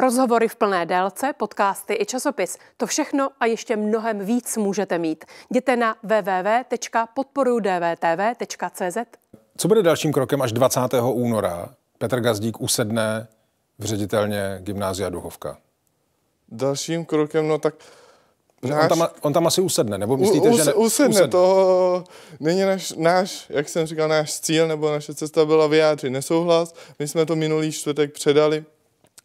Rozhovory v plné délce, podcasty i časopis. To všechno a ještě mnohem víc můžete mít. Jděte na www.podporudvtv.cz. Co bude dalším krokem až 20. února? Petr Gazdík usedne v ředitelně Gymnázia Duhovka. Dalším krokem, no tak no, Náš... On, tam, on tam asi usedne, nebo myslíte, u, us, že ne? Usedne, usedne. to není náš, náš, jak jsem říkal, náš cíl nebo naše cesta byla vyjádřit nesouhlas. My jsme to minulý čtvrtek předali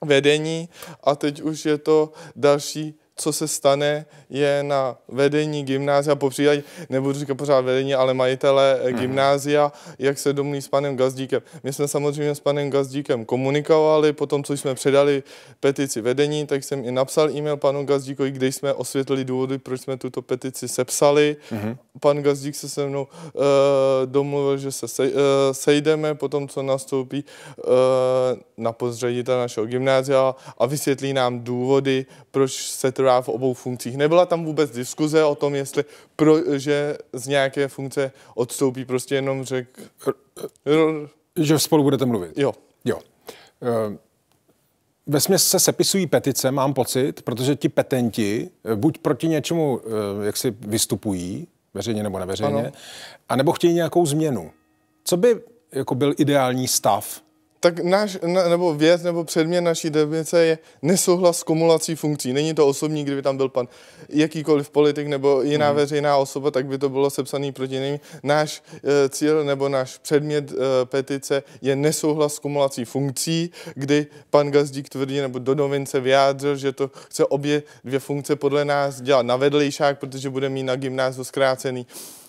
vedení a teď už je to další co se stane, je na vedení gymnázia, popříklad, nebudu říkat pořád vedení, ale majitele mm. gymnázia, jak se domluví s panem Gazdíkem. My jsme samozřejmě s panem Gazdíkem komunikovali, potom, co jsme předali petici vedení, tak jsem i napsal e-mail panu Gazdíkovi, kde jsme osvětlili důvody, proč jsme tuto petici sepsali. Mm. Pan Gazdík se se mnou uh, domluvil, že se eh, sejdeme, potom, co nastoupí uh, na pozředitel našeho gymnázia a vysvětlí nám důvody, proč se která v obou funkcích. Nebyla tam vůbec diskuze o tom, jestli pro, že z nějaké funkce odstoupí, prostě jenom řekl... Že spolu budete mluvit. Jo. Jo. Eh, ve směs se sepisují petice, mám pocit, protože ti petenti eh, buď proti něčemu, eh, jak si vystupují, veřejně nebo neveřejně, ano. anebo chtějí nějakou změnu. Co by jako byl ideální stav tak náš, nebo věc, nebo předmět naší definice je nesouhlas s kumulací funkcí. Není to osobní, kdyby tam byl pan jakýkoliv politik nebo jiná hmm. veřejná osoba, tak by to bylo sepsaný proti němu. Náš e, cíl nebo náš předmět e, petice je nesouhlas s kumulací funkcí, kdy pan Gazdík tvrdí nebo do novince vyjádřil, že to chce obě dvě funkce podle nás dělat na vedlejšák, protože bude mít na gymnázu zkrácený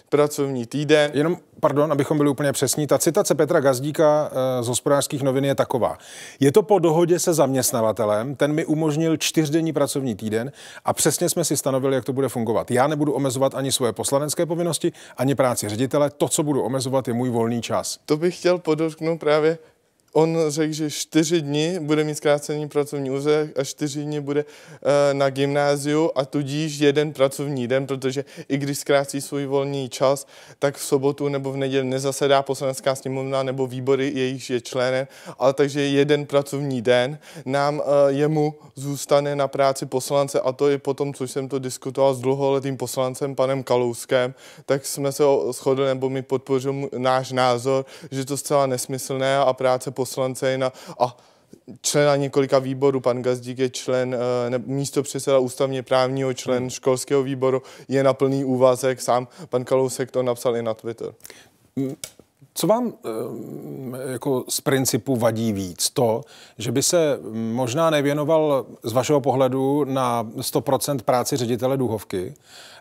pracovní týden. Jenom, pardon, abychom byli úplně přesní, ta citace Petra Gazdíka eh, z hospodářských novin je taková. Je to po dohodě se zaměstnavatelem, ten mi umožnil čtyřdenní pracovní týden a přesně jsme si stanovili, jak to bude fungovat. Já nebudu omezovat ani svoje poslanecké povinnosti, ani práci ředitele, to, co budu omezovat, je můj volný čas. To bych chtěl podotknout právě on řekl, že čtyři dny bude mít zkrácený pracovní úřek a čtyři dny bude eh, na gymnáziu a tudíž jeden pracovní den, protože i když zkrácí svůj volný čas, tak v sobotu nebo v neděli nezasedá poslanecká sněmovna nebo výbory, jejichž je členem, ale takže jeden pracovní den nám eh, jemu zůstane na práci poslance a to je potom, co jsem to diskutoval s dlouholetým poslancem panem Kalouskem, tak jsme se shodli, nebo mi podpořil náš názor, že to zcela nesmyslné a práce poslance poslance na a člena několika výborů. Pan Gazdík je člen, eh, ne, místo předseda ústavně právního, člen hmm. školského výboru, je na plný úvazek. Sám pan Kalousek to napsal i na Twitter. Hmm, co vám eh, jako z principu vadí víc? To, že by se možná nevěnoval z vašeho pohledu na 100% práci ředitele Duhovky,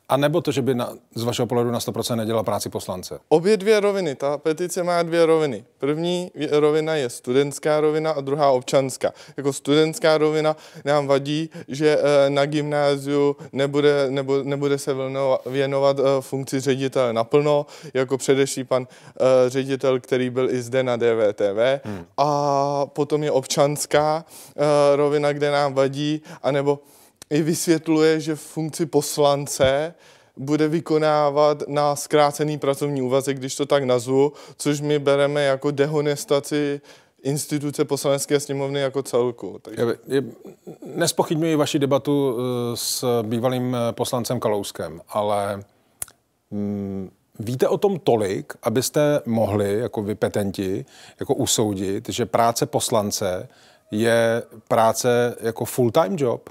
a nebo to, že by na, z vašeho pohledu na 100% nedělal práci poslance? Obě dvě roviny. Ta petice má dvě roviny. První rovina je studentská rovina a druhá občanská. Jako studentská rovina nám vadí, že eh, na gymnáziu nebude, nebo, nebude se věnovat eh, funkci ředitele naplno, jako předešlý pan eh, ředitel, který byl i zde na DVTV. Hmm. A potom je občanská rovina, kde nám vadí, anebo i vysvětluje, že v funkci poslance bude vykonávat na zkrácený pracovní úvazek, když to tak nazvu, což my bereme jako dehonestaci instituce poslanecké sněmovny jako celku. Takže... Nespochybňuji vaši debatu eh, s bývalým eh, poslancem Kalouskem, ale mm, víte o tom tolik, abyste mohli, jako vy petenti, jako usoudit, že práce poslance je práce jako full-time job?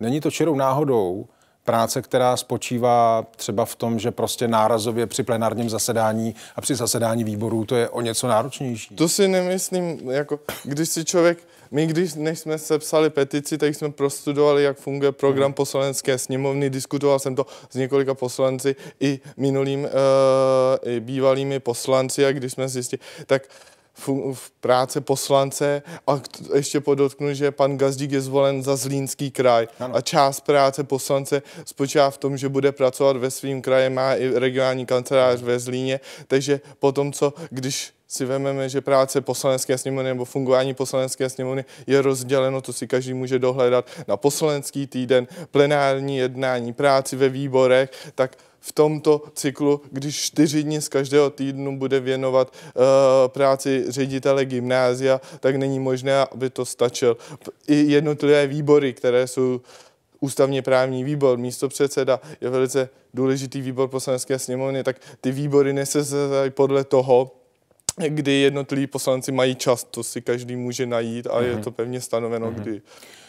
Není to čirou náhodou práce, která spočívá třeba v tom, že prostě nárazově při plenárním zasedání a při zasedání výborů to je o něco náročnější? To si nemyslím, jako když si člověk my, když než jsme sepsali petici, tak jsme prostudovali, jak funguje program mhm. poslanecké sněmovny. Diskutoval jsem to s několika poslanci i minulým, e, i bývalými poslanci a když jsme zjistili, tak v práce poslance a ještě podotknu, že pan Gazdík je zvolen za Zlínský kraj ano. a část práce poslance spočívá v tom, že bude pracovat ve svým kraji, má i regionální kancelář ve Zlíně, takže potom, co když si vememe, že práce poslanecké sněmovny nebo fungování poslanecké sněmovny je rozděleno, to si každý může dohledat na poslanecký týden, plenární jednání, práci ve výborech, tak v tomto cyklu, když čtyři dny z každého týdnu bude věnovat uh, práci ředitele gymnázia, tak není možné, aby to stačil. I jednotlivé výbory, které jsou ústavně právní výbor, místo předseda je velice důležitý výbor poslanecké sněmovny, tak ty výbory nesezají podle toho, Vlastně, kdy jednotliví poslanci mají čas, to si každý může najít a mm-hmm. je mhm. to pevně stanoveno, mm-hmm. kdy